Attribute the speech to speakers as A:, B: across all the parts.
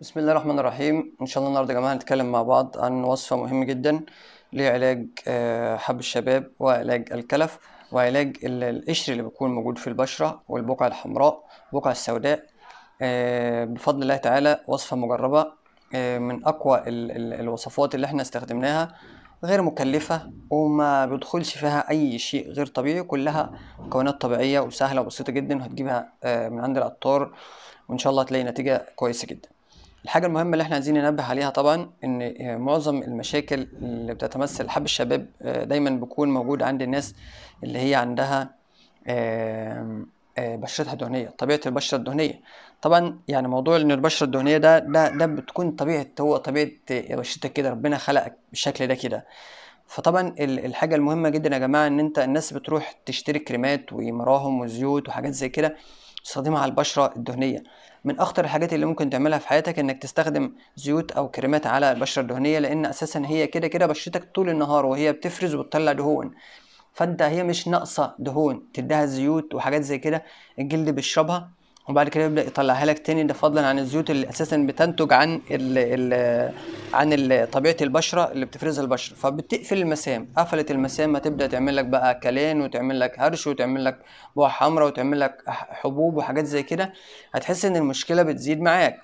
A: بسم الله الرحمن الرحيم ان شاء الله النهارده يا جماعه هنتكلم مع بعض عن وصفه مهمه جدا لعلاج حب الشباب وعلاج الكلف وعلاج القشر اللي بيكون موجود في البشره والبقع الحمراء والبقع السوداء بفضل الله تعالى وصفه مجربه من اقوى الوصفات اللي احنا استخدمناها غير مكلفة وما بيدخلش فيها أي شيء غير طبيعي كلها مكونات طبيعية وسهلة وبسيطة جدا وهتجيبها من عند العطار وإن شاء الله هتلاقي نتيجة كويسة جدا الحاجة المهمة اللي احنا عايزين ننبه عليها طبعا ان آه، معظم المشاكل اللي بتتمثل حب الشباب آه، دايما بيكون موجود عند الناس اللي هي عندها آه، بشرتها دهنية طبيعة البشرة الدهنية طبعا يعني موضوع ان البشرة الدهنية ده ده ده بتكون طبيعة هو طبيعة بشرتك كده ربنا خلقك بالشكل ده كده فطبعا الحاجة المهمة جدا يا جماعة ان انت الناس بتروح تشتري كريمات ومراهم وزيوت وحاجات زي كده تستخدمها على البشرة الدهنية من اخطر الحاجات اللي ممكن تعملها في حياتك انك تستخدم زيوت او كريمات على البشرة الدهنية لان اساسا هي كده كده بشرتك طول النهار وهي بتفرز وبتطلع دهون فانت هي مش ناقصة دهون تديها زيوت وحاجات زي كده الجلد بيشربها وبعد كده يبدا يطلعها لك تاني ده فضلا عن الزيوت اللي اساسا بتنتج عن ال ال عن الـ طبيعه البشره اللي بتفرزها البشره فبتقفل المسام قفلت المسام هتبدا تعمل لك بقى كلان وتعمل لك هرش وتعمل لك بقع حمراء وتعمل لك حبوب وحاجات زي كده هتحس ان المشكله بتزيد معاك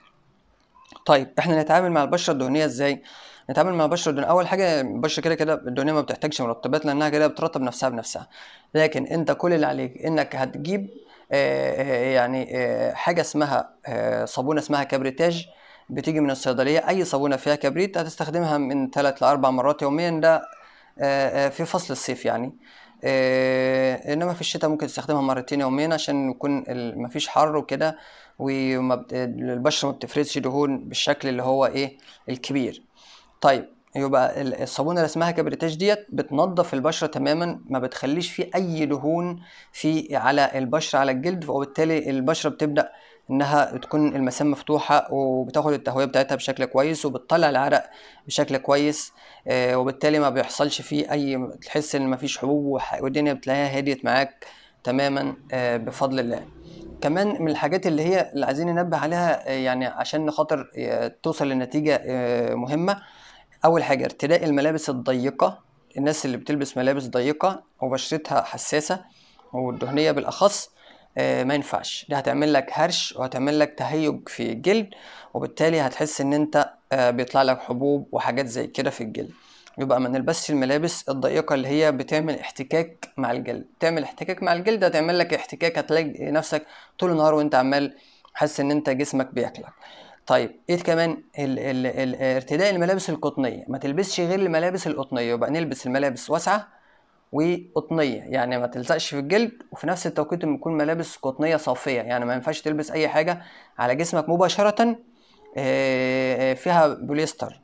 A: طيب احنا نتعامل مع البشره الدهنيه ازاي نتعامل مع البشره الدهنيه اول حاجه البشره كده كده الدهنيه ما بتحتاجش مرطبات لانها كده بترطب نفسها بنفسها لكن انت كل اللي عليك انك هتجيب آه، آه، يعني آه، حاجه اسمها صابونه اسمها كبريتاج بتيجي من الصيدليه اي صابونه فيها كبريت هتستخدمها من ثلاث لاربع مرات يوميا ده في فصل الصيف يعني انما في الشتاء ممكن تستخدمها مرتين يوميا عشان يكون مفيش حر وكده والبشره ما بتفرزش دهون بالشكل اللي هو ايه الكبير طيب يبقى الصابونه اللي اسمها كبريتاج ديت بتنظف البشره تماما ما بتخليش فيه اي دهون في على البشره على الجلد وبالتالي البشره بتبدا انها تكون المسام مفتوحه وبتاخد التهويه بتاعتها بشكل كويس وبتطلع العرق بشكل كويس آه، وبالتالي ما بيحصلش فيه اي تحس ان مفيش حبوب والدنيا بتلاقيها هديت معاك تماما آه، بفضل الله كمان من الحاجات اللي هي اللي عايزين ننبه عليها آه، يعني عشان خاطر توصل لنتيجه مهمه اول حاجه ارتداء الملابس الضيقه الناس اللي بتلبس ملابس ضيقه وبشرتها حساسه والدهنيه بالاخص آه، ما ينفعش دي هتعمل لك هرش وهتعمل لك تهيج في الجلد وبالتالي هتحس ان انت آه، بيطلع لك حبوب وحاجات زي كده في الجلد يبقى ما نلبسش الملابس الضيقة اللي هي بتعمل احتكاك مع الجلد تعمل احتكاك مع الجلد هتعمل لك احتكاك هتلاقي نفسك طول النهار وانت عمال حاسس ان انت جسمك بياكلك طيب ايه كمان ال ال ال ارتداء الملابس القطنيه ما تلبسش غير الملابس القطنيه يبقى نلبس الملابس واسعه وقطنيه يعني ما تلزقش في الجلد وفي نفس التوقيت يكون ملابس قطنيه صافيه يعني ما ينفعش تلبس اي حاجه على جسمك مباشره آه، آه، فيها بوليستر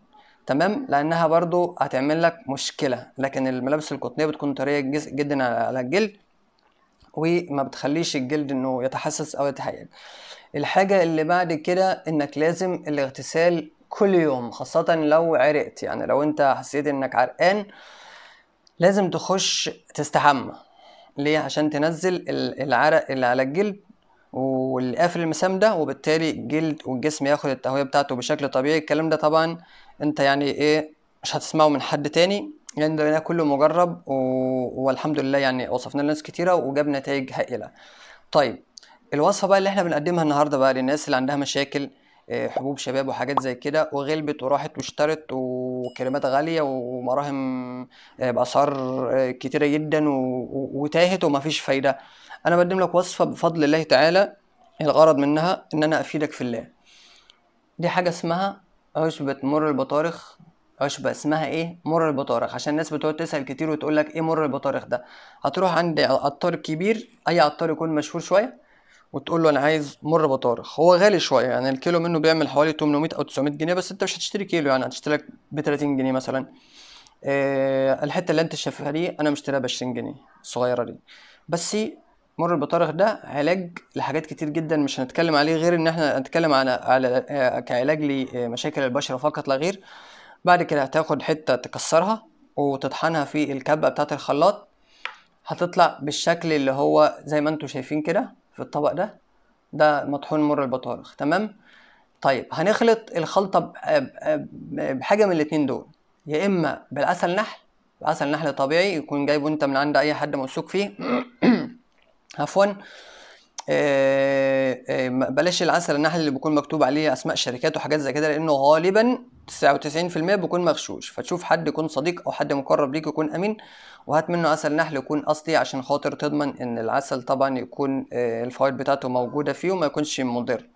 A: تمام لانها برضو هتعمل لك مشكله لكن الملابس القطنيه بتكون طريه جدا على الجلد وما بتخليش الجلد انه يتحسس او يتهيج الحاجة اللي بعد كده انك لازم الاغتسال كل يوم خاصة لو عرقت يعني لو انت حسيت انك عرقان لازم تخش تستحمى ليه عشان تنزل العرق اللي على الجلد واللي قافل المسام ده وبالتالي الجلد والجسم ياخد التهوية بتاعته بشكل طبيعي الكلام ده طبعا انت يعني ايه مش هتسمعه من حد تاني يعني ده كله مجرب و... والحمد لله يعني وصفنا لناس كتيره وجاب نتائج هائله طيب الوصفه بقى اللي احنا بنقدمها النهارده بقى للناس اللي عندها مشاكل آه، حبوب شباب وحاجات زي كده وغلبت وراحت واشترت وكريمات غاليه ومراهم آه، باسعار آه، كتيره جدا و... وتاهت ومفيش فايده انا بقدم لك وصفه بفضل الله تعالى الغرض منها ان انا افيدك في الله دي حاجه اسمها عشبه مر البطارخ عشبة اسمها ايه مر البطارخ عشان الناس بتقعد تسأل كتير وتقول لك ايه مر البطارخ ده هتروح عند عطار كبير اي عطار يكون مشهور شوية وتقول له انا عايز مر بطارخ هو غالي شوية يعني الكيلو منه بيعمل حوالي 800 او 900 جنيه بس انت مش هتشتري كيلو يعني هتشتري لك ب 30 جنيه مثلا آه الحتة اللي انت شايفها دي انا مشتريها ب 20 جنيه الصغيرة دي بس مر البطارخ ده علاج لحاجات كتير جدا مش هنتكلم عليه غير ان احنا هنتكلم على على آه، كعلاج لمشاكل البشره فقط لا غير بعد كده هتاخد حتة تكسرها وتطحنها في الكبة بتاعة الخلاط هتطلع بالشكل اللي هو زي ما انتم شايفين كده في الطبق ده ده مطحون مر البطارخ تمام طيب هنخلط الخلطة بحاجة من الاتنين دول يا اما بالعسل نحل عسل نحل طبيعي يكون جايبه انت من عند اي حد موثوق فيه عفوا آه، آه، بلاش العسل النحل اللي بيكون مكتوب عليه اسماء شركات وحاجات زي كده لانه غالبا 99% بيكون مغشوش فتشوف حد يكون صديق او حد مقرب ليك يكون امين وهات منه عسل نحل يكون اصلي عشان خاطر تضمن ان العسل طبعا يكون آه، الفوائد بتاعته موجوده فيه وما يكونش مضر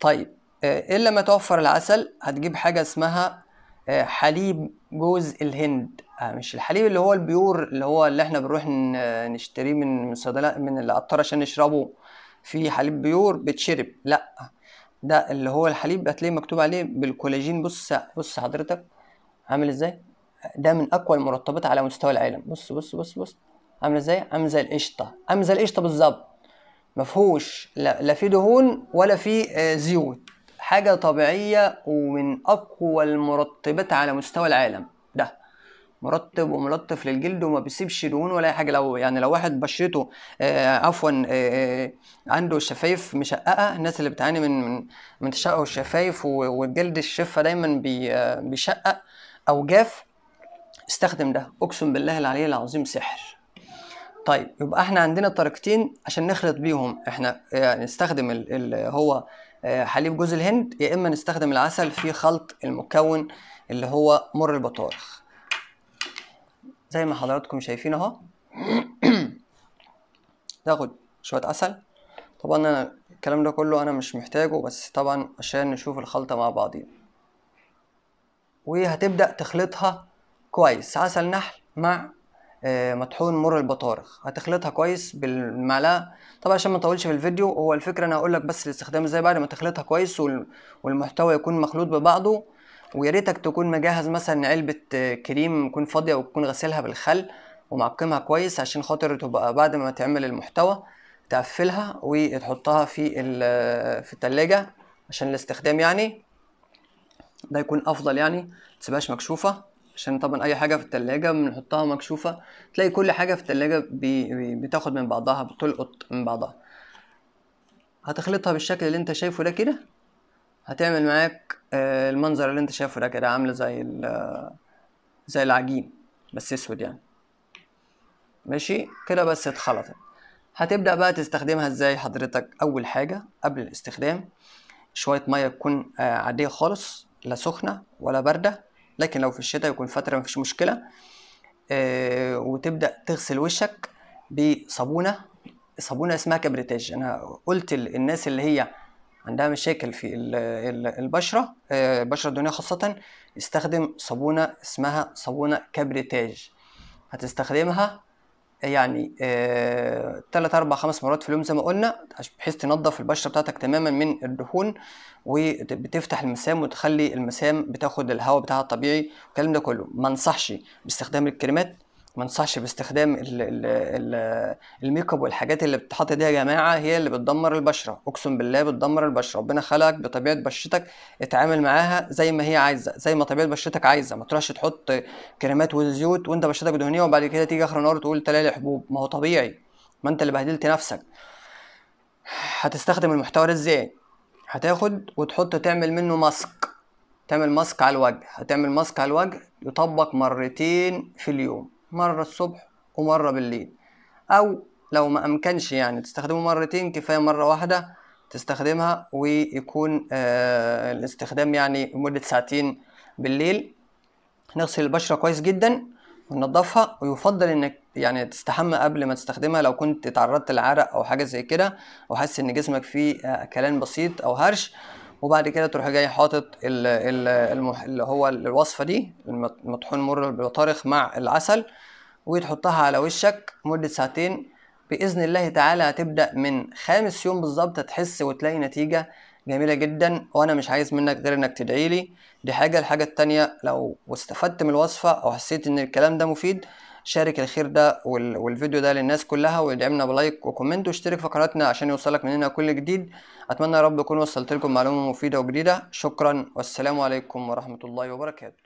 A: طيب آه، إيه الا ما توفر العسل هتجيب حاجه اسمها آه، حليب جوز الهند مش الحليب اللي هو البيور اللي هو اللي احنا بنروح نشتريه من من العطار عشان نشربه في حليب بيور بتشرب لا ده اللي هو الحليب هتلاقيه مكتوب عليه بالكولاجين بص بص حضرتك عامل ازاي ده من اقوى المرطبات على مستوى العالم بص بص بص بص عامل ازاي عامل زي القشطه عامل زي القشطه بالظبط مفهوش لا, لا في دهون ولا في آه، زيوت حاجه طبيعيه ومن اقوى المرطبات على مستوى العالم مرطب وملطف للجلد وما بيسيبش دهون ولا اي حاجه لو يعني لو واحد بشرته آه، عفوا آه، آه، عنده شفايف مشققه الناس اللي بتعاني من من تشقق الشفايف والجلد الشفه دايما بيشقق او جاف استخدم ده اقسم بالله العلي العظيم سحر طيب يبقى احنا عندنا طريقتين عشان نخلط بيهم احنا يعني نستخدم اللي هو حليب جوز الهند يا اما نستخدم العسل في خلط المكون اللي هو مر البطارخ زي ما حضراتكم شايفين اهو ناخد شويه عسل طبعا انا الكلام ده كله انا مش محتاجه بس طبعا عشان نشوف الخلطه مع بعضيها وهتبدا تخلطها كويس عسل نحل مع آه، مطحون مر البطارخ هتخلطها كويس بالمعلقه طبعا عشان ما اطولش في الفيديو هو الفكره انا هقول لك بس الاستخدام ازاي بعد ما تخلطها كويس والمحتوى يكون مخلوط ببعضه ويا ريتك تكون مجهز مثلا علبة آه، كريم تكون فاضية وتكون غسلها بالخل ومعقمها كويس عشان خاطر تبقى بعد ما تعمل المحتوى تقفلها وتحطها في آه، في التلاجة عشان الاستخدام يعني ده يكون افضل يعني متسيبهاش مكشوفة عشان طبعا اي حاجة في التلاجة بنحطها مكشوفة تلاقي كل حاجة في التلاجة بتاخد من بعضها بتلقط من بعضها هتخلطها بالشكل اللي انت شايفه ده كده هتعمل معاك المنظر اللي انت شايفه ده كده عامله زي زي العجين بس اسود يعني ماشي كده بس اتخلطت هتبدا بقى تستخدمها ازاي حضرتك اول حاجه قبل الاستخدام شويه ميه تكون آه، عاديه خالص لا سخنه ولا بارده لكن لو في الشتاء يكون فتره مفيش مشكله آه، وتبدا تغسل وشك بصابونه صابونه اسمها كبريتاج انا قلت للناس اللي هي عندها مشاكل في البشرة البشرة آه، الدهنية خاصة استخدم صابونة اسمها صابونة كبريتاج هتستخدمها يعني آه، تلات أربع خمس مرات في اليوم زي ما قلنا بحيث تنظف البشرة بتاعتك تماما من الدهون وبتفتح المسام وتخلي المسام بتاخد الهواء بتاعها الطبيعي والكلام ده كله ما انصحش باستخدام الكريمات ما انصحش باستخدام الميك اب والحاجات اللي بتتحط دي يا جماعه هي اللي بتدمر البشره اقسم بالله بتدمر البشره ربنا خلقك بطبيعه بشرتك اتعامل معاها زي ما هي عايزه زي ما طبيعه بشرتك عايزه ما تروحش تحط كريمات وزيوت وانت بشرتك دهنيه وبعد كده تيجي اخر النهار تقول تلالي حبوب ما هو طبيعي ما انت اللي بهدلت نفسك هتستخدم المحتوى ده ازاي هتاخد وتحط تعمل منه ماسك تعمل ماسك على الوجه هتعمل ماسك على الوجه يطبق مرتين في اليوم مرة الصبح ومرة بالليل أو لو ما أمكنش يعني تستخدمه مرتين كفاية مرة واحدة تستخدمها ويكون آه الاستخدام يعني مدة ساعتين بالليل نغسل البشرة كويس جدا وننضفها ويفضل انك يعني تستحمى قبل ما تستخدمها لو كنت تعرضت لعرق او حاجه زي كده وحاسس ان جسمك فيه آه، كلام بسيط او هرش وبعد كده تروح جاي حاطط ال ال اللي هو الوصفه دي المطحون مر بالبطارخ مع العسل وتحطها على وشك مده ساعتين باذن الله تعالى هتبدا من خامس يوم بالظبط هتحس وتلاقي نتيجه جميلة جدا وانا مش عايز منك غير انك تدعي لي دي حاجة الحاجة التانية لو استفدت من الوصفة او حسيت ان الكلام ده مفيد شارك الخير ده والفيديو ده للناس كلها وادعمنا بلايك وكومنت واشترك في قناتنا عشان يوصلك مننا كل جديد اتمنى يا رب اكون وصلت لكم معلومه مفيده وجديده شكرا والسلام عليكم ورحمه الله وبركاته